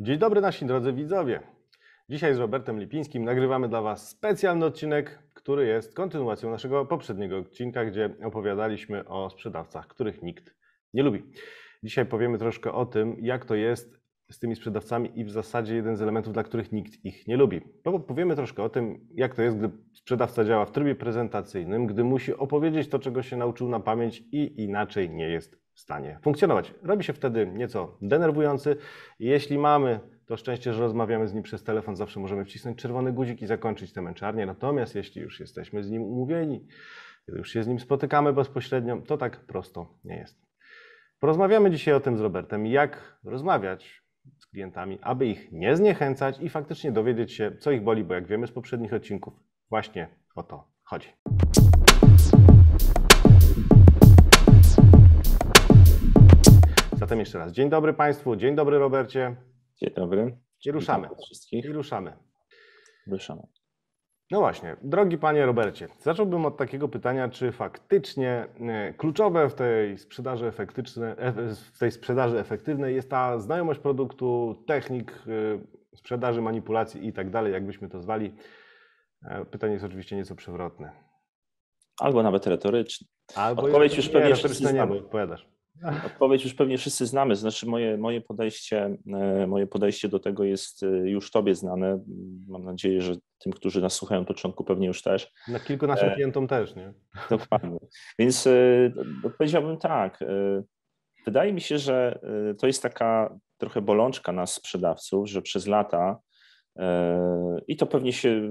Dzień dobry nasi drodzy widzowie. Dzisiaj z Robertem Lipińskim nagrywamy dla Was specjalny odcinek, który jest kontynuacją naszego poprzedniego odcinka, gdzie opowiadaliśmy o sprzedawcach, których nikt nie lubi. Dzisiaj powiemy troszkę o tym, jak to jest z tymi sprzedawcami i w zasadzie jeden z elementów, dla których nikt ich nie lubi. Powiemy troszkę o tym, jak to jest, gdy sprzedawca działa w trybie prezentacyjnym, gdy musi opowiedzieć to, czego się nauczył na pamięć i inaczej nie jest stanie funkcjonować. Robi się wtedy nieco denerwujący. Jeśli mamy to szczęście, że rozmawiamy z nim przez telefon, zawsze możemy wcisnąć czerwony guzik i zakończyć tę męczarnię. Natomiast jeśli już jesteśmy z nim umówieni, już się z nim spotykamy bezpośrednio, to tak prosto nie jest. Porozmawiamy dzisiaj o tym z Robertem, jak rozmawiać z klientami, aby ich nie zniechęcać i faktycznie dowiedzieć się, co ich boli, bo jak wiemy z poprzednich odcinków, właśnie o to chodzi. Zatem jeszcze raz dzień dobry Państwu, dzień dobry Robercie. Dzień dobry. I ruszamy. Wszystkich. I ruszamy. Ruszamy. No właśnie, drogi panie Robercie, zacząłbym od takiego pytania, czy faktycznie e, kluczowe w tej sprzedaży, e, w tej sprzedaży efektywnej jest ta znajomość produktu, technik e, sprzedaży, manipulacji i tak dalej, jakbyśmy to zwali. Pytanie jest oczywiście nieco przewrotne. Albo nawet retoryczne. Albo Odpowiedź już pewnie nie, nie, bo Odpowiedź już pewnie wszyscy znamy, znaczy moje, moje, podejście, e, moje podejście do tego jest e, już Tobie znane. Mam nadzieję, że tym, którzy nas słuchają to początku, pewnie już też. Na kilku naszym e, klientom też, nie? Dokładnie. Więc y, odpowiedziałbym tak. wydaje mi się, że to jest taka trochę bolączka nas sprzedawców, że przez lata i to pewnie się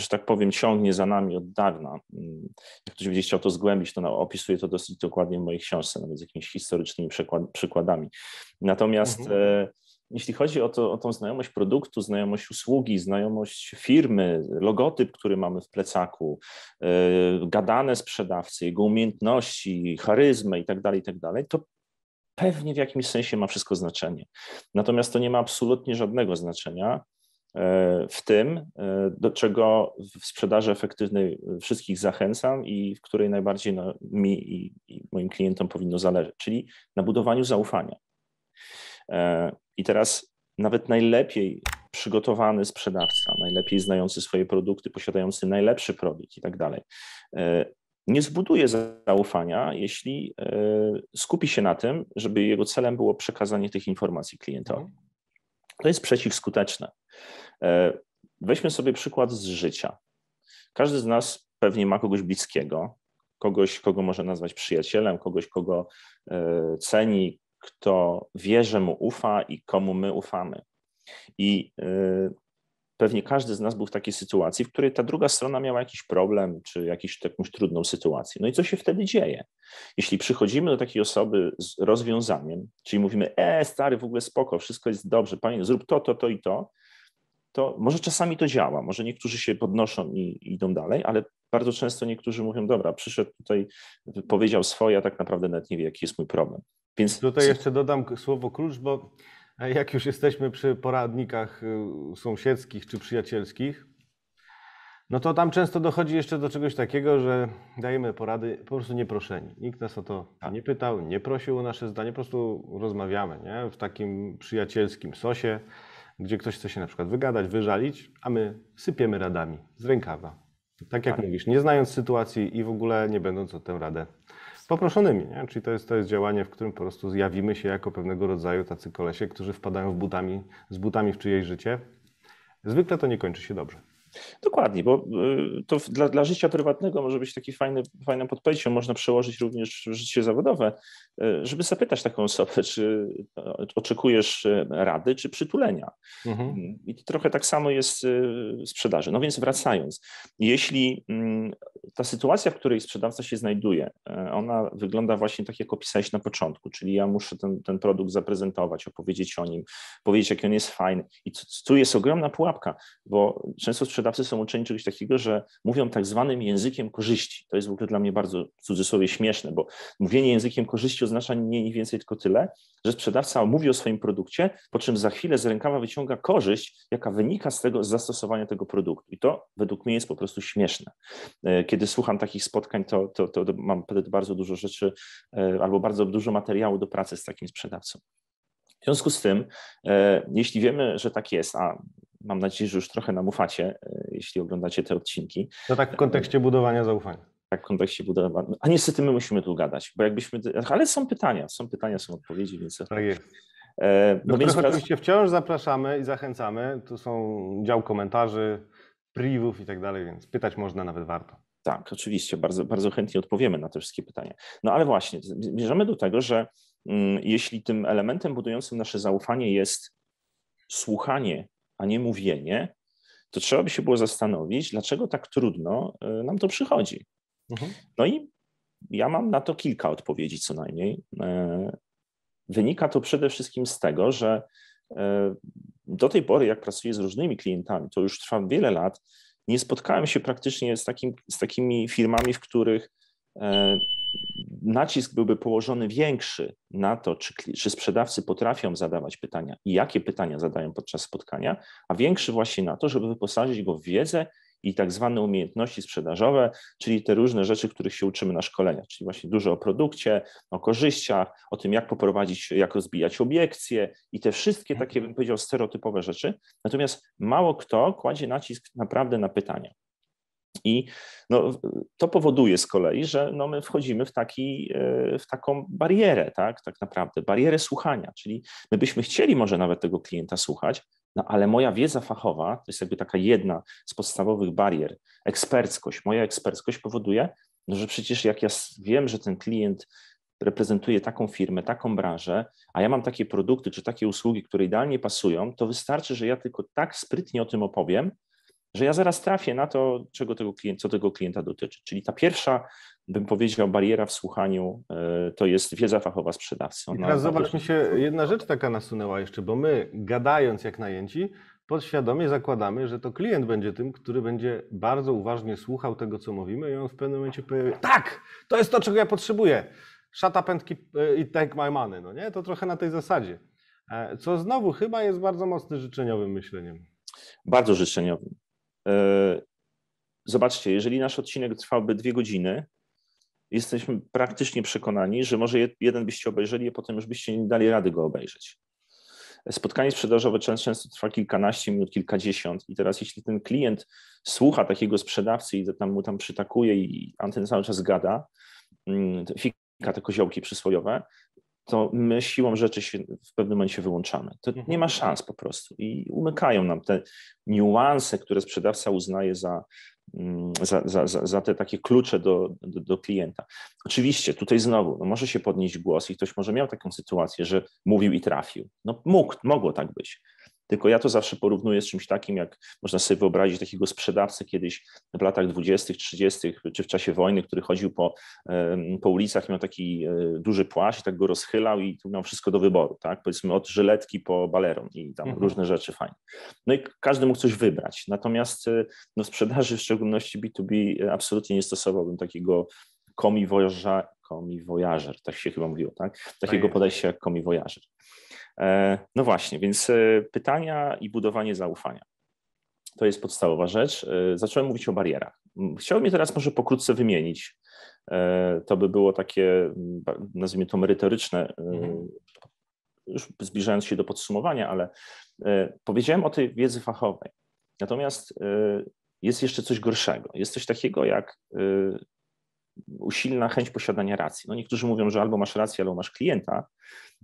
że tak powiem, ciągnie za nami od dawna. Jak ktoś będzie chciał to zgłębić, to opisuję to dosyć dokładnie w mojej książce, nawet z jakimiś historycznymi przykładami. Natomiast mhm. E, jeśli chodzi o, to, o tą znajomość produktu, znajomość usługi, znajomość firmy, logotyp, który mamy w plecaku, e, gadane sprzedawcy, jego umiejętności, charyzmę itd., tak itd., tak to pewnie w jakimś sensie ma wszystko znaczenie. Natomiast to nie ma absolutnie żadnego znaczenia, E, w tym, e, do czego w sprzedaży efektywnej wszystkich zachęcam i w której najbardziej no, mi i, i moim klientom powinno zależeć, czyli na budowaniu zaufania. E, I teraz nawet najlepiej przygotowany sprzedawca, najlepiej znający swoje produkty, posiadający najlepszy produkt i tak dalej, nie zbuduje zaufania, jeśli skupi się na tym, żeby jego celem było przekazanie tych informacji klientowi. To jest przeciwskuteczne. E, weźmy sobie przykład z życia. Każdy z nas pewnie ma kogoś bliskiego, kogoś, kogo może nazwać przyjacielem, kogoś, kogo e, ceni, kto wie, że mu ufa i komu my ufamy. I e, pewnie każdy z nas był w takiej sytuacji, w której ta druga strona miała jakiś problem czy jakąś jakąś trudną sytuację. No i co się wtedy dzieje? Jeśli przychodzimy do takiej osoby z rozwiązaniem, czyli mówimy, e, stary, w ogóle spoko, wszystko jest dobrze, panie, zrób to, to, to i to, to może czasami to działa, może niektórzy się podnoszą i idą dalej, ale bardzo często niektórzy mówią, dobra, przyszedł tutaj, powiedział swoje, a tak naprawdę nawet nie wie, jaki jest mój problem. Więc... Tutaj jeszcze dodam słowo klucz, bo E, jak już jesteśmy przy poradnikach y, sąsiedzkich czy przyjacielskich, no to tam często dochodzi jeszcze do czegoś takiego, że dajemy porady po prostu nieproszeni. Nikt nas o to tak. nie pytał, nie prosił o nasze zdanie, po prostu rozmawiamy nie? w takim przyjacielskim sosie, gdzie ktoś chce się na przykład wygadać, wyżalić, a my sypiemy radami z rękawa. Tak jak tak. mówisz, nie znając sytuacji i w ogóle nie będąc o tę radę poproszonymi, nie? Czyli to jest, to jest działanie, w którym po prostu zjawimy się jako pewnego rodzaju tacy kolesie, którzy wpadają w butami, z butami w czyjeś życie. Zwykle to nie kończy się dobrze. Dokładnie, bo y, to dla, dla życia prywatnego może być taki fajny, fajną podpowiedzią, można przełożyć również w życie zawodowe, y, żeby zapytać taką osobę, czy y, oczekujesz rady, czy przytulenia. Mhm. Mm, I to trochę tak samo jest w sprzedaży. No więc wracając, jeśli mm, ta sytuacja, w której sprzedawca się znajduje, ona wygląda właśnie tak, jak opisałeś na początku, czyli ja muszę ten, ten produkt zaprezentować, opowiedzieć o nim, powiedzieć, jaki on jest fajny. I tu jest ogromna pułapka, bo często sprzedawca sprzedawcy są uczeni czegoś takiego, że mówią tak zwanym językiem korzyści. To jest w ogóle dla mnie bardzo w cudzysłowie śmieszne, bo mówienie językiem korzyści oznacza nie, więcej tylko tyle, że sprzedawca mówi o swoim produkcie, po czym za chwilę z rękawa wyciąga korzyść, jaka wynika z tego z zastosowania tego produktu. I to według mnie jest po prostu śmieszne. E, kiedy słucham takich spotkań, to, to, to mam bardzo dużo rzeczy e, albo bardzo dużo materiału do pracy z takim sprzedawcą. W związku z tym, e, jeśli wiemy, że tak jest, a Mam nadzieję, że już trochę nam ufacie, e, jeśli oglądacie te odcinki. No tak w kontekście e, budowania zaufania. Tak w kontekście budowania. A niestety my musimy tu gadać, bo jakbyśmy... Ale są pytania, są pytania, są odpowiedzi, więc... Tak jest. E, no więc... oczywiście wciąż zapraszamy i zachęcamy. Tu są dział komentarzy, privów i tak dalej, więc pytać można, nawet warto. Tak, oczywiście, bardzo, bardzo chętnie odpowiemy na te wszystkie pytania. No ale właśnie, zmierzamy do tego, że mm, jeśli tym elementem budującym nasze zaufanie jest słuchanie nie mówienie, to trzeba by się było zastanowić, dlaczego tak trudno y, nam to przychodzi. Mhm. No i ja mam na to kilka odpowiedzi co najmniej. Y, wynika to przede wszystkim z tego, że y, do tej pory, jak pracuję z różnymi klientami, to już trwa wiele lat, nie spotkałem się praktycznie z, takim, z takimi firmami, w których E, nacisk byłby położony większy na to, czy, czy sprzedawcy potrafią zadawać pytania i jakie pytania zadają podczas spotkania, a większy właśnie na to, żeby wyposażyć go w wiedzę i tak zwane umiejętności sprzedażowe, czyli te różne rzeczy, których się uczymy na szkoleniach, czyli właśnie dużo o produkcie, o korzyściach, o tym, jak poprowadzić, jak rozbijać obiekcje i te wszystkie mhm. takie, bym powiedział, stereotypowe rzeczy. Natomiast mało kto kładzie nacisk naprawdę na pytania. I no, to powoduje z kolei, że no, my wchodzimy w, taki, e, w taką barierę, tak, tak naprawdę, barierę słuchania, czyli my byśmy chcieli może nawet tego klienta słuchać, no ale moja wiedza fachowa, to jest jakby taka jedna z podstawowych barier, eksperckość, moja eksperckość powoduje, no, że przecież jak ja wiem, że ten klient reprezentuje taką firmę, taką branżę, a ja mam takie produkty czy takie usługi, które idealnie pasują, to wystarczy, że ja tylko tak sprytnie o tym opowiem, że ja zaraz trafię na to, czego tego klient, co tego klienta dotyczy. Czyli ta pierwsza, bym powiedział, bariera w słuchaniu e, to jest wiedza fachowa sprzedawcy. Ona I teraz zobacz, mi się jedna rzecz taka nasunęła jeszcze, bo my gadając jak najęci, podświadomie zakładamy, że to klient będzie tym, który będzie bardzo uważnie słuchał tego, co mówimy i on w pewnym momencie powie, tak, to jest to, czego ja potrzebuję. Shut up and, keep, e, take my money, no nie? To trochę na tej zasadzie. E, co znowu chyba jest bardzo mocnym życzeniowym myśleniem. Bardzo życzeniowym. E, zobaczcie, jeżeli nasz odcinek trwałby dwie godziny, jesteśmy praktycznie przekonani, że może jeden byście obejrzeli, a potem już byście nie dali rady go obejrzeć. Spotkanie sprzedażowe często trwa kilkanaście minut, kilkadziesiąt i teraz jeśli ten klient słucha takiego sprzedawcy i tam mu tam przytakuje i anten cały czas gada, mm, fika te koziołki przyswojowe, to my siłą rzeczy się w pewnym momencie wyłączamy. To mhm. nie ma szans po prostu i umykają nam te niuanse, które sprzedawca uznaje mm, za, za, za, za te takie klucze do, do, do, klienta. Oczywiście tutaj znowu no może się podnieść głos i ktoś może miał taką sytuację, że mówił i trafił. No mógł, mogło tak być. Tylko ja to zawsze porównuję z czymś takim, jak można sobie wyobrazić takiego sprzedawcę kiedyś w latach 20., 30., czy w czasie wojny, który chodził po, po ulicach, miał taki e, duży płaszcz, tak go rozchylał i tu miał wszystko do wyboru, tak? Powiedzmy od żyletki po baleron i tam mhm. różne rzeczy fajne. No i każdy mógł coś wybrać. Natomiast e, no, w sprzedaży, w szczególności B2B, e, absolutnie nie stosowałbym takiego komi wojaża, komi wojażer, tak się chyba mówiło, tak? Takiego tak podejścia jak komi wojażer. E, no właśnie, więc e, pytania i budowanie zaufania. To jest podstawowa rzecz. E, zacząłem mówić o barierach. Chciałbym je teraz może pokrótce wymienić. To by było takie, nazwijmy to merytoryczne, mhm. już zbliżając się do podsumowania, ale powiedziałem o tej wiedzy fachowej. Natomiast jest jeszcze coś gorszego. Jest coś takiego jak usilna chęć posiadania racji. No niektórzy mówią, że albo masz rację, albo masz klienta.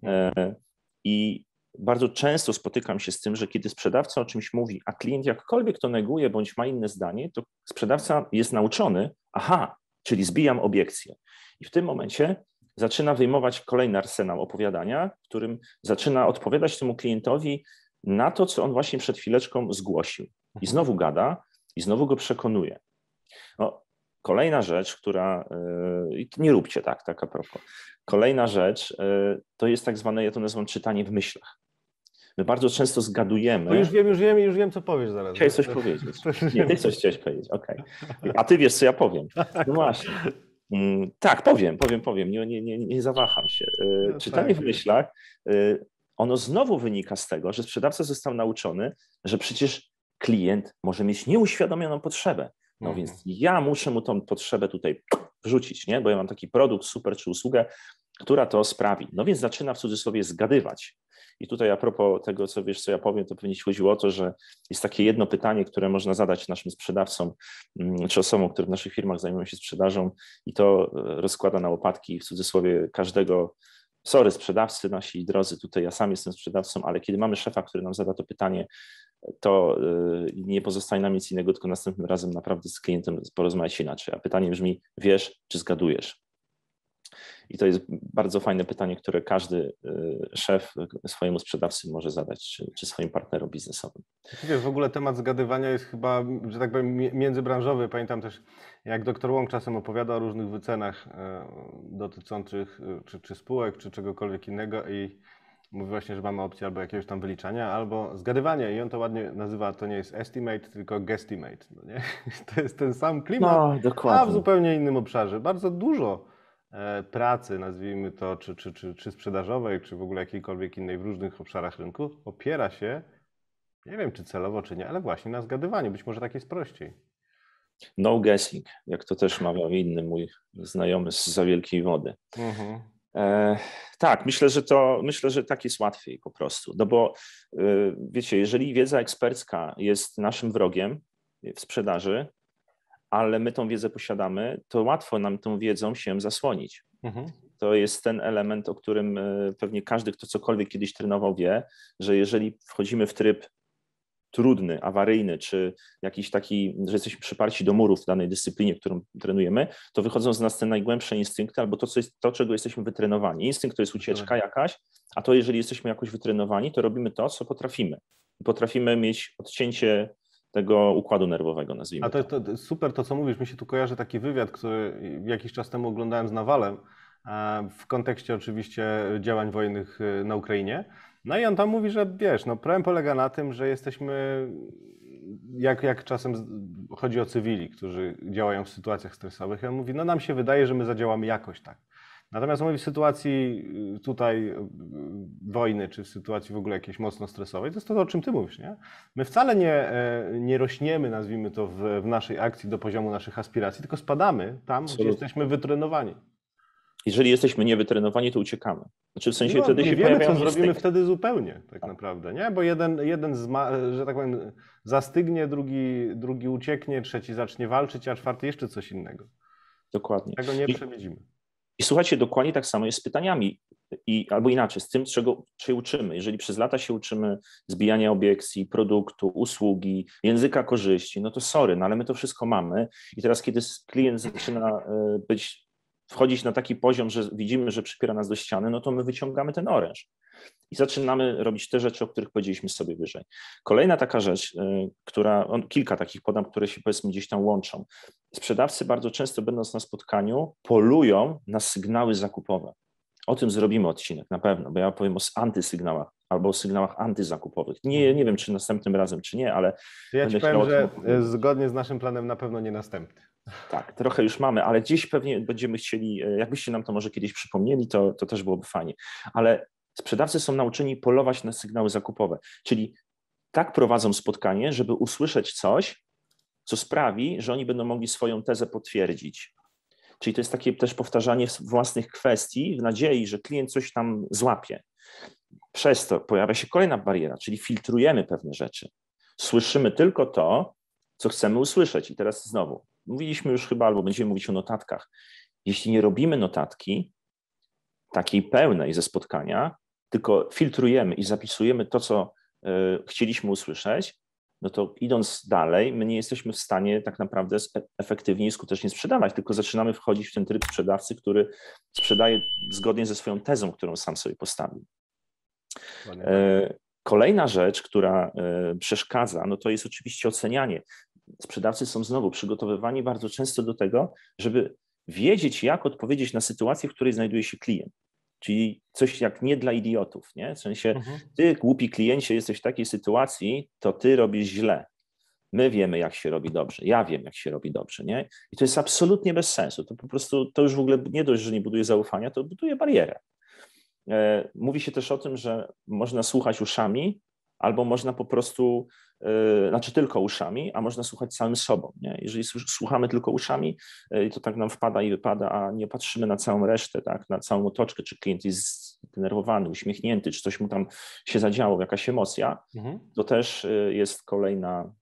Mhm. I bardzo często spotykam się z tym, że kiedy sprzedawca o czymś mówi, a klient jakkolwiek to neguje bądź ma inne zdanie, to sprzedawca jest nauczony, aha, czyli zbijam obiekcję. I w tym momencie zaczyna wyjmować kolejny arsenał opowiadania, w którym zaczyna odpowiadać temu klientowi na to, co on właśnie przed chwileczką zgłosił. I znowu gada, i znowu go przekonuje. No, kolejna rzecz, która. Yy, nie róbcie tak, tak a propos. Kolejna rzecz y, to jest tak zwane, ja to nazywam czytanie w myślach. My bardzo często zgadujemy. No już wiem, już wiem, już wiem, co powiesz zaraz. Chciałeś coś powiedzieć. Nie, ty coś chciałeś powiedzieć, Okay. A ty wiesz, co ja powiem. Tak. No właśnie. Mm, tak, powiem, powiem, powiem, nie, nie, nie, nie zawaham się. Y, no tak. Czytanie w myślach, y, ono znowu wynika z tego, że sprzedawca został nauczony, że przecież klient może mieć nieuświadomioną potrzebę. No mhm. więc ja muszę mu tą potrzebę tutaj wrzucić, nie? bo ja mam taki produkt, super czy usługę, która to sprawi. No więc zaczyna w cudzysłowie zgadywać. I tutaj a propos tego, co wiesz, co ja powiem, to pewnie chodziło o to, że jest takie jedno pytanie, które można zadać naszym sprzedawcom mm, czy osobom, które w naszych firmach zajmują się sprzedażą i to e, rozkłada na łopatki w cudzysłowie każdego sorry, sprzedawcy nasi drodzy, tutaj ja sam jestem sprzedawcą, ale kiedy mamy szefa, który nam zada to pytanie, to e, nie pozostaje nam nic innego, tylko następnym razem naprawdę z klientem porozmawiać inaczej. A pytanie brzmi, wiesz, czy zgadujesz? I to jest bardzo fajne pytanie, które każdy y, szef swojemu sprzedawcy może zadać, czy, czy swoim partnerom biznesowym. Wiesz, w ogóle temat zgadywania jest chyba, że tak powiem, międzybranżowy. Pamiętam też, jak doktor Łąk czasem opowiada o różnych wycenach e, dotyczących e, czy, czy spółek, czy czegokolwiek innego i mówi właśnie, że mamy opcję albo jakiegoś tam wyliczania, albo zgadywania i on to ładnie nazywa, to nie jest estimate, tylko guestimate. no nie? To jest ten sam klimat, no, a w zupełnie innym obszarze. Bardzo dużo E, pracy, nazwijmy to, czy, czy, czy, czy sprzedażowej, czy w ogóle jakiejkolwiek innej w różnych obszarach rynku, opiera się, nie wiem czy celowo, czy nie, ale właśnie na zgadywaniu. Być może tak jest prościej. No guessing, jak to też mawiał inny mój znajomy z za wielkiej wody. Mhm. E, tak, myślę, że to myślę, że tak jest łatwiej po prostu. No bo e, wiecie, jeżeli wiedza ekspercka jest naszym wrogiem w sprzedaży, ale my tą wiedzę posiadamy, to łatwo nam tą wiedzą się zasłonić. Mhm. To jest ten element, o którym e, pewnie każdy, kto cokolwiek kiedyś trenował, wie, że jeżeli wchodzimy w tryb trudny, awaryjny, czy jakiś taki, że jesteśmy przyparci do murów w danej dyscyplinie, którą trenujemy, to wychodzą z nas te najgłębsze instynkty albo to, co jest, to czego jesteśmy wytrenowani. Instynkt to jest ucieczka jakaś, a to jeżeli jesteśmy jakoś wytrenowani, to robimy to, co potrafimy. Potrafimy mieć odcięcie tego układu nerwowego, nazwijmy. A tak. to, to, super to, co mówisz. Mi się tu kojarzy taki wywiad, który jakiś czas temu oglądałem z Nawalem, e, w kontekście oczywiście działań wojennych e, na Ukrainie. No i on tam mówi, że wiesz, no problem polega na tym, że jesteśmy, jak, jak czasem chodzi o cywili, którzy działają w sytuacjach stresowych, on mówi, no nam się wydaje, że my zadziałamy jakoś tak. Natomiast mówię, w sytuacji y, tutaj y, y, wojny, czy w sytuacji w ogóle jakiejś mocno stresowej, to jest to, o czym ty mówisz, nie? My wcale nie, e, nie rośniemy, nazwijmy to, w, w naszej akcji do poziomu naszych aspiracji, tylko spadamy tam, Absolutnie. gdzie jesteśmy wytrenowani. Jeżeli jesteśmy niewytrenowani, to uciekamy. Znaczy w sensie no, wtedy nie się wiemy, co zrobimy wtedy zupełnie, tak, tak, naprawdę, nie? Bo jeden, jeden zma, że tak powiem, zastygnie, drugi, drugi ucieknie, trzeci zacznie walczyć, a czwarty jeszcze coś innego. Dokładnie. Tego nie I... przewidzimy. I słuchajcie, dokładnie tak samo jest z pytaniami, i, albo inaczej, z tym, czego się uczymy. Jeżeli przez lata się uczymy zbijania obiekcji, produktu, usługi, języka korzyści, no to sorry, no ale my to wszystko mamy. I teraz, kiedy klient zaczyna e, być, wchodzić na taki poziom, że widzimy, że przypiera nas do ściany, no to my wyciągamy ten oręż i zaczynamy robić te rzeczy, o których powiedzieliśmy sobie wyżej. Kolejna taka rzecz, y, która, on, kilka takich podam, które się powiedzmy gdzieś tam łączą. Sprzedawcy bardzo często będąc na spotkaniu polują na sygnały zakupowe. O tym zrobimy odcinek na pewno, bo ja powiem o antysygnałach albo o sygnałach antyzakupowych. Nie, nie wiem, czy następnym razem, czy nie, ale. Ja ci powiem, że y, zgodnie z naszym planem na pewno nie następny. Tak, trochę już mamy, ale gdzieś pewnie będziemy chcieli, y, jakbyście nam to może kiedyś przypomnieli, to, to też byłoby fajnie. Ale Sprzedawcy są nauczeni polować na sygnały zakupowe, czyli tak prowadzą spotkanie, żeby usłyszeć coś, co sprawi, że oni będą mogli swoją tezę potwierdzić. Czyli to jest takie też powtarzanie własnych kwestii w nadziei, że klient coś tam złapie. Przez to pojawia się kolejna bariera, czyli filtrujemy pewne rzeczy. Słyszymy tylko to, co chcemy usłyszeć. I teraz znowu, mówiliśmy już chyba, albo będziemy mówić o notatkach. Jeśli nie robimy notatki, takiej pełnej ze spotkania, tylko filtrujemy i zapisujemy to, co e, chcieliśmy usłyszeć, no to idąc dalej, my nie jesteśmy w stanie tak naprawdę e, efektywnie i skutecznie sprzedawać, tylko zaczynamy wchodzić w ten tryb sprzedawcy, który sprzedaje zgodnie ze swoją tezą, którą sam sobie postawił. E, tak. Kolejna rzecz, która przeszkadza, no to jest oczywiście ocenianie. Sprzedawcy są znowu przygotowywani bardzo często do tego, żeby wiedzieć, jak odpowiedzieć na sytuację, w której znajduje się klient. Czyli coś jak nie dla idiotów, nie? W sensie, mhm. ty głupi kliencie jesteś w takiej sytuacji, to ty robisz źle. My wiemy, jak się robi dobrze. Ja wiem, jak się robi dobrze, nie? I to jest absolutnie bez sensu. To po prostu, to już w ogóle nie dość, że nie buduje zaufania, to buduje barierę. E, mówi się też o tym, że można słuchać uszami, albo można po prostu, y, znaczy tylko uszami, a można słuchać samym sobą. Nie? Jeżeli słuchamy tylko uszami, y, to tak nam wpada i wypada, a nie patrzymy na całą resztę, tak? na całą otoczkę, czy klient jest zdenerwowany, uśmiechnięty, czy coś mu tam się zadziało, jakaś emocja, mhm. to też y, jest kolejna,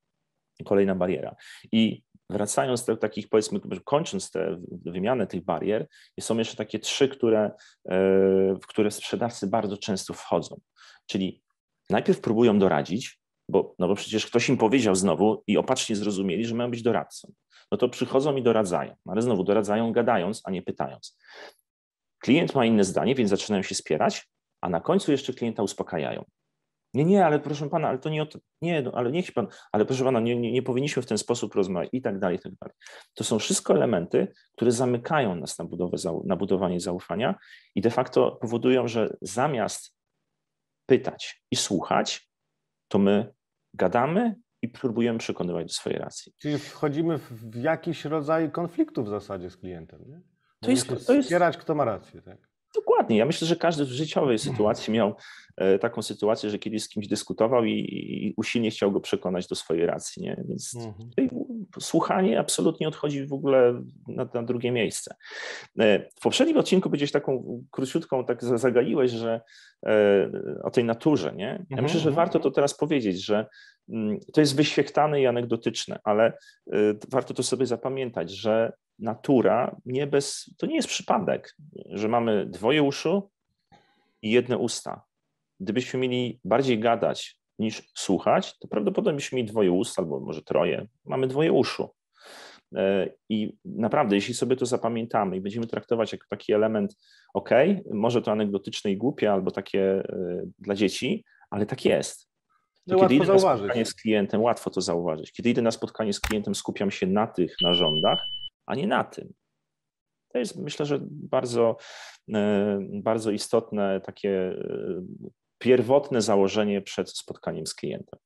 kolejna bariera. I wracając do takich, powiedzmy, kończąc tę wymianę tych barier, są jeszcze takie trzy, które, w które sprzedawcy bardzo często wchodzą. Czyli najpierw próbują doradzić, bo, no bo przecież ktoś im powiedział znowu i opacznie zrozumieli, że mają być doradcą. No to przychodzą i doradzają, ale znowu doradzają gadając, a nie pytając. Klient ma inne zdanie, więc zaczynają się spierać, a na końcu jeszcze klienta uspokajają. Nie, nie, ale proszę pana, ale to nie o to, nie, no, ale niech pan, ale proszę pana, nie, nie, nie powinniśmy w ten sposób rozmawiać i tak dalej, i tak dalej. To są wszystko elementy, które zamykają nas na, budowę, na budowanie zaufania i de facto powodują, że zamiast pytać i słuchać, to my gadamy i próbujemy przekonywać do swojej racji. Czyli wchodzimy w jakiś rodzaj konfliktu w zasadzie z klientem. Nie? To jest, to jest... wspierać, kto ma rację. Tak? Dokładnie. Ja myślę, że każdy w życiowej sytuacji miał e, taką sytuację, że kiedyś z kimś dyskutował i, i usilnie chciał go przekonać do swojej racji. Nie? Więc mhm słuchanie absolutnie odchodzi w ogóle na, na drugie miejsce. E, w poprzednim odcinku gdzieś taką króciutką tak zagaliłeś, że e, o tej naturze, nie? Ja mhm, myślę, że mhm. warto to teraz powiedzieć, że mm, to jest wyświechtane i anegdotyczne, ale e, warto to sobie zapamiętać, że natura nie bez, to nie jest przypadek, że mamy dwoje uszu i jedne usta. Gdybyśmy mieli bardziej gadać, niż słuchać, to prawdopodobnie byśmy mieli dwoje ust albo może troje. Mamy dwoje uszu. E, I naprawdę, jeśli sobie to zapamiętamy i będziemy traktować jako taki element, ok, może to anegdotyczne i głupie, albo takie e, dla dzieci, ale tak jest. To no kiedy idę zauważyć. na spotkanie z klientem, łatwo to zauważyć. Kiedy idę na spotkanie z klientem, skupiam się na tych narządach, a nie na tym. To jest myślę, że bardzo, e, bardzo istotne takie pierwotne założenie przed spotkaniem z klientem.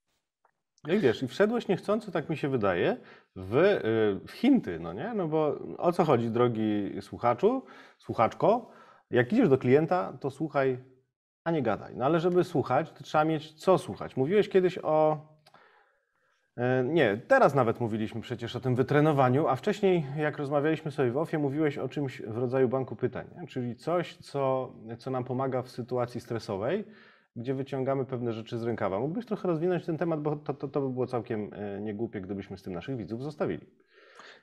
Jak no wiesz, i wszedłeś niechcący, tak mi się wydaje, w, y, w Chinty, no nie? No bo o co chodzi, drogi słuchaczu, słuchaczko? Jak idziesz do klienta, to słuchaj, a nie gadaj. No ale żeby słuchać, to trzeba mieć co słuchać. Mówiłeś kiedyś o e, nie, teraz nawet mówiliśmy przecież o tym wytrenowaniu, a wcześniej, jak rozmawialiśmy sobie w ofie, mówiłeś o czymś w rodzaju banku pytań, czyli coś, co, co nam pomaga w sytuacji stresowej, gdzie wyciągamy pewne rzeczy z rękawa. Mógłbyś trochę rozwinąć ten temat, bo to, to, to by było całkiem e, niegłupie, gdybyśmy z tym naszych widzów zostawili.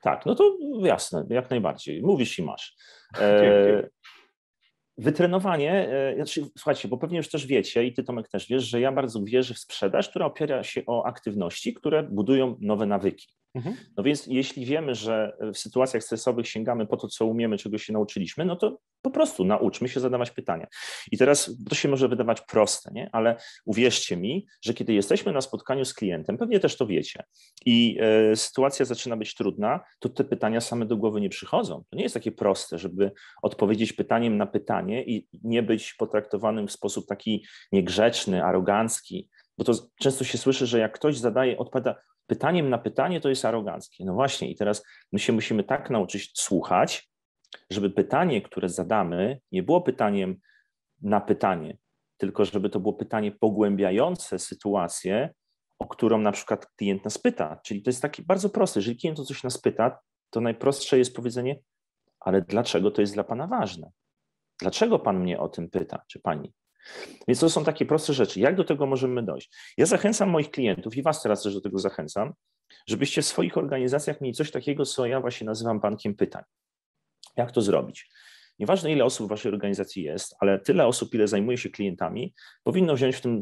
Tak, no to jasne, jak najbardziej. Mówisz i masz. E, wytrenowanie, e, znaczy, słuchajcie, bo pewnie już też wiecie i ty Tomek też wiesz, że ja bardzo wierzę w sprzedaż, która opiera się o aktywności, które budują nowe nawyki. Mhm. No więc jeśli wiemy, że w sytuacjach stresowych sięgamy po to, co umiemy, czego się nauczyliśmy, no to po prostu nauczmy się zadawać pytania. I teraz to się może wydawać proste, nie? ale uwierzcie mi, że kiedy jesteśmy na spotkaniu z klientem, pewnie też to wiecie, i y, sytuacja zaczyna być trudna, to te pytania same do głowy nie przychodzą. To nie jest takie proste, żeby odpowiedzieć pytaniem na pytanie i nie być potraktowanym w sposób taki niegrzeczny, arogancki bo to często się słyszy, że jak ktoś zadaje, odpada, pytaniem na pytanie to jest aroganckie. No właśnie, i teraz my się musimy tak nauczyć słuchać, żeby pytanie, które zadamy, nie było pytaniem na pytanie, tylko żeby to było pytanie pogłębiające sytuację, o którą na przykład klient nas pyta. Czyli to jest taki bardzo proste. Jeżeli klient o coś nas pyta, to najprostsze jest powiedzenie, ale dlaczego to jest dla Pana ważne? Dlaczego Pan mnie o tym pyta, czy Pani? Więc to są takie proste rzeczy. Jak do tego możemy dojść? Ja zachęcam moich klientów i Was teraz też do tego zachęcam, żebyście w swoich organizacjach mieli coś takiego, co ja właśnie nazywam bankiem pytań. Jak to zrobić? Nieważne, ile osób w Waszej organizacji jest, ale tyle osób, ile zajmuje się klientami, powinno wziąć w tym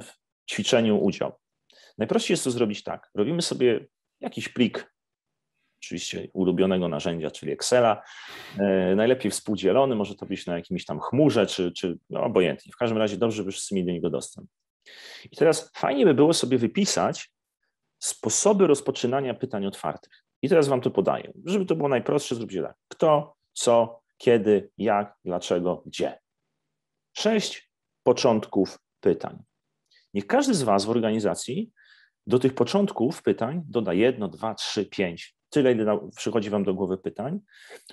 ćwiczeniu udział. Najprościej jest to zrobić tak. Robimy sobie jakiś plik oczywiście ulubionego narzędzia, czyli Excela. E, najlepiej współdzielony, może to być na jakimś tam chmurze, czy, czy no, obojętnie. W każdym razie dobrze, by wszyscy mieli do niego dostęp. I teraz fajnie by było sobie wypisać sposoby rozpoczynania pytań otwartych. I teraz Wam to podaję. Żeby to było najprostsze, zróbcie tak. Kto, co, kiedy, jak, dlaczego, gdzie. Sześć początków pytań. Niech każdy z Was w organizacji do tych początków pytań doda jedno, dwa, trzy, pięć, tyle, ile przychodzi Wam do głowy pytań,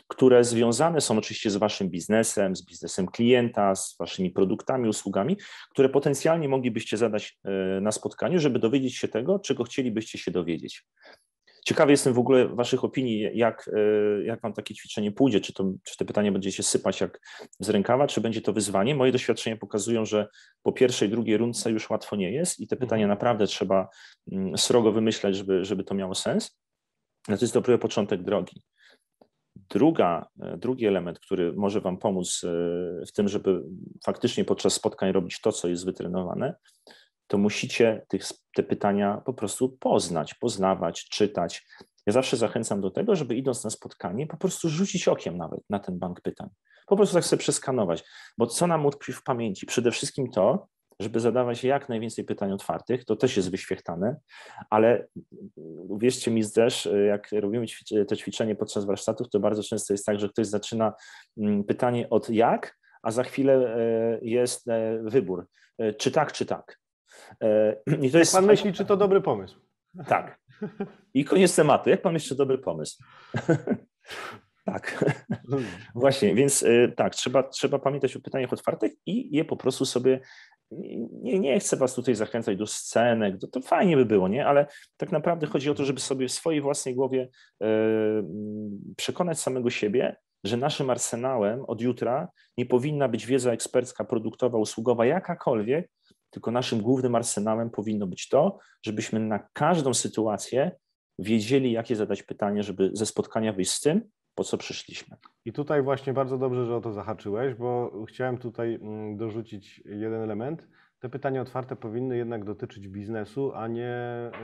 które związane są oczywiście z Waszym biznesem, z biznesem klienta, z Waszymi produktami, usługami, które potencjalnie moglibyście zadać e, na spotkaniu, żeby dowiedzieć się tego, czego chcielibyście się dowiedzieć. Ciekawy jestem w ogóle Waszych opinii, jak, e, jak Wam takie ćwiczenie pójdzie, czy, to, czy te pytania będziecie sypać jak z rękawa, czy będzie to wyzwanie. Moje doświadczenia pokazują, że po pierwszej, drugiej rundce już łatwo nie jest i te pytania mhm. naprawdę trzeba mm, srogo wymyślać, żeby, żeby to miało sens. No to jest dopiero początek drogi. Druga, e, drugi element, który może Wam pomóc e, w tym, żeby faktycznie podczas spotkań robić to, co jest wytrenowane, to musicie tych, te pytania po prostu poznać, poznawać, czytać. Ja zawsze zachęcam do tego, żeby idąc na spotkanie, po prostu rzucić okiem nawet na ten bank pytań. Po prostu tak sobie przeskanować, bo co nam utkwi w pamięci? Przede wszystkim to, żeby zadawać jak najwięcej pytań otwartych. To też jest wyświechtane, ale uwierzcie mi też, e, jak robimy to ćwiczenie podczas warsztatów, to bardzo często jest tak, że ktoś zaczyna mm, pytanie od jak, a za chwilę e, jest e, wybór, czy tak, czy tak. I to jest... Pan myśli, czy to dobry pomysł. Tak. I koniec tematu. Jak pan myśli, dobry pomysł? Tak, właśnie, więc tak, trzeba, trzeba pamiętać o pytaniach otwartych i je po prostu sobie nie, nie chcę was tutaj zachęcać do scenek, to, to fajnie by było, nie? Ale tak naprawdę chodzi o to, żeby sobie w swojej własnej głowie e, mm, przekonać samego siebie, że naszym arsenałem od jutra nie powinna być wiedza ekspercka, produktowa, usługowa, jakakolwiek, tylko naszym głównym arsenałem powinno być to, żebyśmy na każdą sytuację wiedzieli, jakie zadać pytanie, żeby ze spotkania wyjść z tym, po co przyszliśmy. I tutaj właśnie bardzo dobrze, że o to zahaczyłeś, bo chciałem tutaj mm, dorzucić jeden element. Te pytania otwarte powinny jednak dotyczyć biznesu, a nie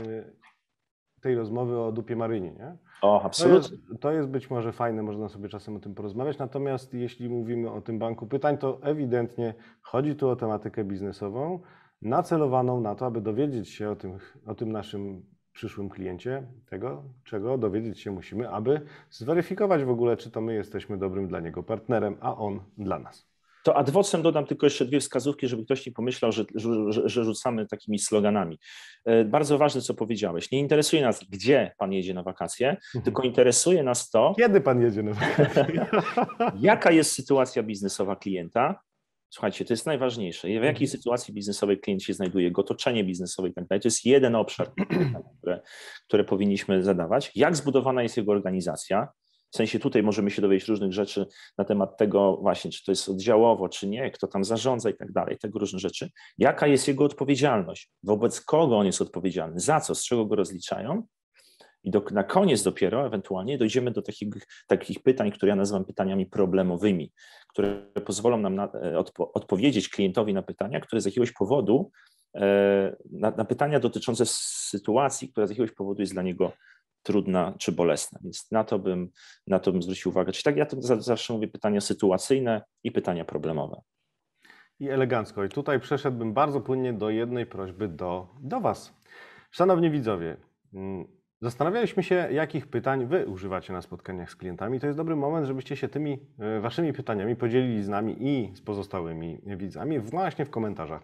y, tej rozmowy o dupie Maryni, nie? O, absolutnie. To jest, to jest, być może fajne, można sobie czasem o tym porozmawiać, natomiast jeśli mówimy o tym banku pytań, to ewidentnie chodzi tu o tematykę biznesową, nacelowaną na to, aby dowiedzieć się o tym, o tym naszym przyszłym kliencie tego, czego dowiedzieć się musimy, aby zweryfikować w ogóle, czy to my jesteśmy dobrym dla niego partnerem, a on dla nas. To ad vocem dodam tylko jeszcze dwie wskazówki, żeby ktoś nie pomyślał, że, że, że, rzucamy takimi sloganami. E, bardzo ważne, co powiedziałeś. Nie interesuje nas, gdzie pan jedzie na wakacje, mhm. tylko interesuje nas to. Kiedy pan jedzie na wakacje? jaka jest sytuacja biznesowa klienta, Słuchajcie, to jest najważniejsze. W jakiej mhm. sytuacji biznesowej klient się znajduje, jego otoczenie biznesowe i tak dalej. To jest jeden obszar, które, które powinniśmy zadawać. Jak zbudowana jest jego organizacja? W sensie tutaj możemy się dowiedzieć różnych rzeczy na temat tego właśnie, czy to jest oddziałowo, czy nie, kto tam zarządza i tak dalej, tego różne rzeczy. Jaka jest jego odpowiedzialność? Wobec kogo on jest odpowiedzialny? Za co? Z czego go rozliczają? I do, na koniec dopiero ewentualnie dojdziemy do takich, takich pytań, które ja nazywam pytaniami problemowymi, które pozwolą nam na, e, odpo, odpowiedzieć klientowi na pytania, które z jakiegoś powodu, e, na, na pytania dotyczące sytuacji, która z jakiegoś powodu jest dla niego trudna czy bolesna. Więc na to bym, na to bym zwrócił uwagę. Czyli tak ja to zawsze mówię pytania sytuacyjne i pytania problemowe. I elegancko. I tutaj przeszedłbym bardzo płynnie do jednej prośby do, do Was. Szanowni widzowie, mm, Zastanawialiśmy się, jakich pytań Wy używacie na spotkaniach z klientami. To jest dobry moment, żebyście się tymi e, Waszymi pytaniami podzielili z nami i z pozostałymi widzami właśnie w komentarzach.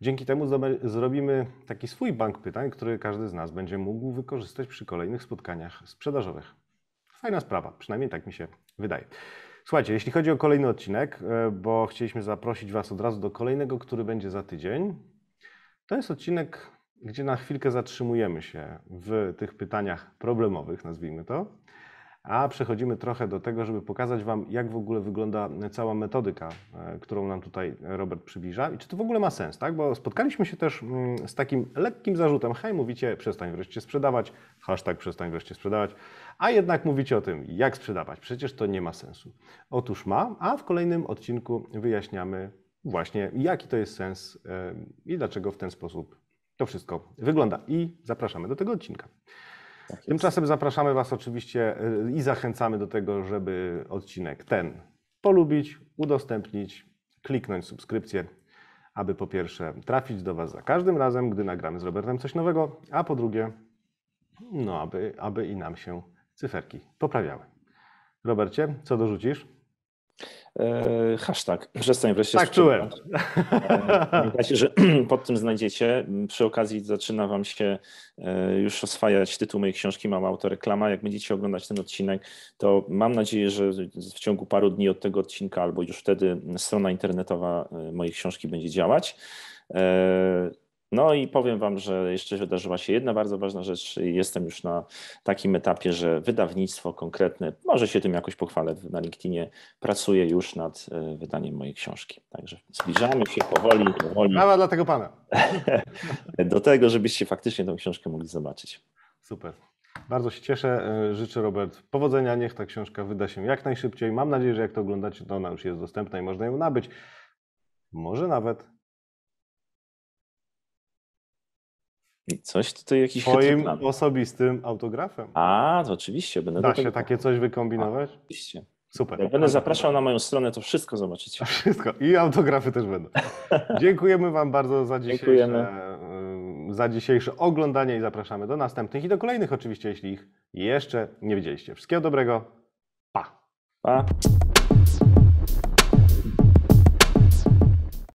Dzięki temu zrobimy taki swój bank pytań, który każdy z nas będzie mógł wykorzystać przy kolejnych spotkaniach sprzedażowych. Fajna sprawa, przynajmniej tak mi się wydaje. Słuchajcie, jeśli chodzi o kolejny odcinek, e, bo chcieliśmy zaprosić Was od razu do kolejnego, który będzie za tydzień, to jest odcinek gdzie na chwilkę zatrzymujemy się w tych pytaniach problemowych, nazwijmy to, a przechodzimy trochę do tego, żeby pokazać Wam, jak w ogóle wygląda cała metodyka, e, którą nam tutaj Robert przybliża i czy to w ogóle ma sens, tak? Bo spotkaliśmy się też mm, z takim lekkim zarzutem, hej, mówicie, przestań wreszcie sprzedawać, hashtag przestań wreszcie sprzedawać, a jednak mówicie o tym, jak sprzedawać, przecież to nie ma sensu. Otóż ma, a w kolejnym odcinku wyjaśniamy właśnie, jaki to jest sens e, i dlaczego w ten sposób to wszystko wygląda. I zapraszamy do tego odcinka. Tak Tymczasem zapraszamy Was oczywiście y, i zachęcamy do tego, żeby odcinek ten polubić, udostępnić, kliknąć subskrypcję, aby po pierwsze trafić do Was za każdym razem, gdy nagramy z Robertem coś nowego, a po drugie, no aby, aby i nam się cyferki poprawiały. Robercie, co dorzucisz? E, hashtag. Przestań wreszcie. Tak, czułem. E, pamiętajcie, że pod tym znajdziecie. Przy okazji zaczyna Wam się e, już oswajać tytuł mojej książki Mała Autoreklama. Jak będziecie oglądać ten odcinek, to mam nadzieję, że w ciągu paru dni od tego odcinka albo już wtedy strona internetowa mojej książki będzie działać. No i powiem Wam, że jeszcze wydarzyła się jedna bardzo ważna rzecz. Jestem już na takim etapie, że wydawnictwo konkretne, może się tym jakoś pochwalę na LinkedInie, pracuje już nad e, wydaniem mojej książki. Także zbliżamy się powoli, powoli. Brawa dla tego Pana. Do tego, żebyście faktycznie tę książkę mogli zobaczyć. Super. Bardzo się cieszę. E, życzę Robert powodzenia. Niech ta książka wyda się jak najszybciej. Mam nadzieję, że jak to oglądacie, to ona już jest dostępna i można ją nabyć. Może nawet Coś tutaj jakiś Twoim osobistym autografem. A, to oczywiście. Będę da się tego... takie coś wykombinować? A, oczywiście. Super. Jak będę zapraszał na moją stronę, to wszystko zobaczycie. Wszystko. I autografy też będą. Dziękujemy Wam bardzo za dzisiejsze, za dzisiejsze oglądanie i zapraszamy do następnych i do kolejnych oczywiście, jeśli ich jeszcze nie widzieliście. Wszystkiego dobrego. Pa. Pa.